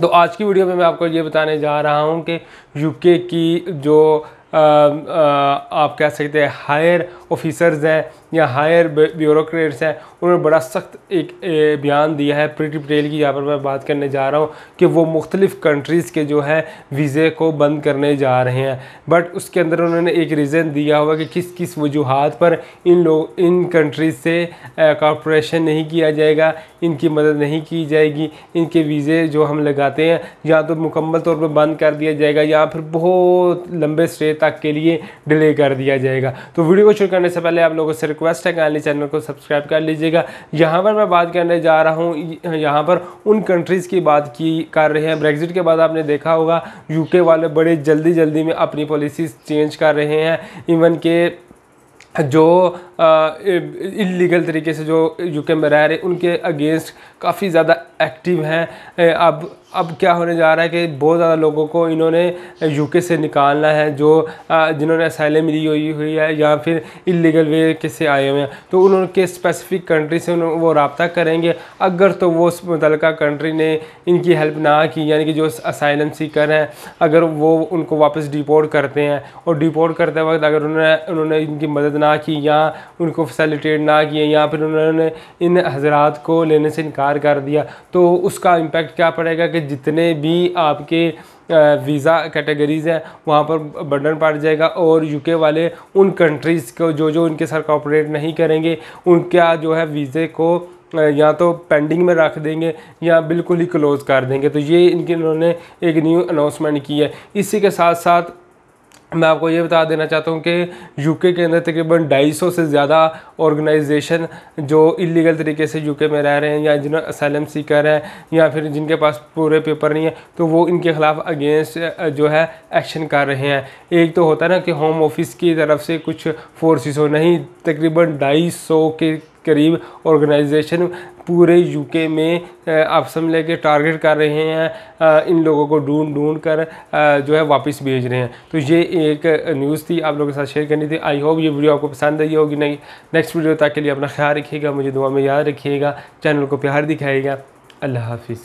तो आज की वीडियो में मैं आपको ये बताने जा रहा हूँ कि यूके की जो आ, आ, आप कह सकते हैं हायर ऑफिसर्स हैं या हायर ब्यूरोक्रेट्स हैं उन्होंने बड़ा सख्त एक बयान दिया है प्रीति पटेल की यहाँ पर मैं बात करने जा रहा हूँ कि वो मुख्तलिफ़ कंट्रीज़ के जो है वीज़े को बंद करने जा रहे हैं बट उसके अंदर उन्होंने एक रीज़न दिया हुआ कि किस किस वजूहत पर इन लोग इन कंट्रीज़ से कॉपरेशन नहीं किया जाएगा इनकी मदद नहीं की जाएगी इनके वीज़े जो हम लगाते हैं या तो मुकम्मल तौर पर बंद कर दिया जाएगा या फिर बहुत लंबे स्टे तक के लिए डिले कर दिया जाएगा तो वीडियो को शुरू करने से पहले आप लोगों से रिक्वेस्ट रिक्वेस्ट है काइंडली चैनल को सब्सक्राइब कर लीजिएगा यहाँ पर मैं बात करने जा रहा हूँ यहाँ पर उन कंट्रीज़ की बात की कर रहे हैं ब्रेग्जिट के बाद आपने देखा होगा यूके वाले बड़े जल्दी जल्दी में अपनी पॉलिसीज़ चेंज कर रहे हैं इवन के जो इलीगल तरीके से जो यूके में रह रहे उनके अगेंस्ट काफ़ी ज़्यादा एक्टिव हैं अब अब क्या होने जा रहा है कि बहुत ज़्यादा लोगों को इन्होंने यूके से निकालना है जो जिन्होंने असाइलम मिली हुई हुई है या फिर इलीगल वे किसे आए हुए हैं तो उनके स्पेसिफिक कंट्री से वो रबता करेंगे अगर तो वो उस मुतल कंट्री ने इनकी हेल्प ना की यानी कि जो असाइलम सीकर हैं अगर वो उनको वापस डिपोर्ट करते हैं और डिपोर्ट करते वक्त अगर उन्होंने उन्होंने इनकी मदद ना की या उनको फैसिलिटेट ना किए या फिर उन्होंने इन हजरात को लेने से इनकार कर दिया तो उसका इम्पेक्ट क्या पड़ेगा कि जितने भी आपके वीज़ा कैटेगरीज़ हैं वहाँ पर बर्डन पड़ जाएगा और यूके वाले उन कंट्रीज़ को जो जो उनके साथ कॉपरेट नहीं करेंगे उनका जो है वीज़े को या तो पेंडिंग में रख देंगे या बिल्कुल ही क्लोज़ कर देंगे तो ये इनके इन्होंने एक न्यू अनाउंसमेंट की है इसी के साथ साथ मैं आपको ये बता देना चाहता हूँ कि यूके के अंदर तकरीबन 250 से ज़्यादा ऑर्गेनाइजेशन जो इलीगल तरीके से यूके में रह रहे हैं या जिन्होंने असैलम सीकर है या फिर जिनके पास पूरे पेपर नहीं है तो वो इनके ख़िलाफ़ अगेंस्ट जो है एक्शन कर रहे हैं एक तो होता है ना कि होम ऑफिस की तरफ से कुछ फोर्सेस हो नहीं तकरीबन ढाई के करीब ऑर्गेनाइजेशन पूरे यूके में आप समझ लें कि टारगेट कर रहे हैं इन लोगों को ढूंढ ढूंढ कर जो है वापस भेज रहे हैं तो ये एक न्यूज़ थी आप लोगों के साथ शेयर करनी थी आई होप ये वीडियो आपको पसंद आई होगी नहीं नेक्स्ट वीडियो तक के लिए अपना ख्याल रखिएगा मुझे दुआ में याद रखिएगा चैनल को प्यार दिखाएगा अल्लाह हाफिज़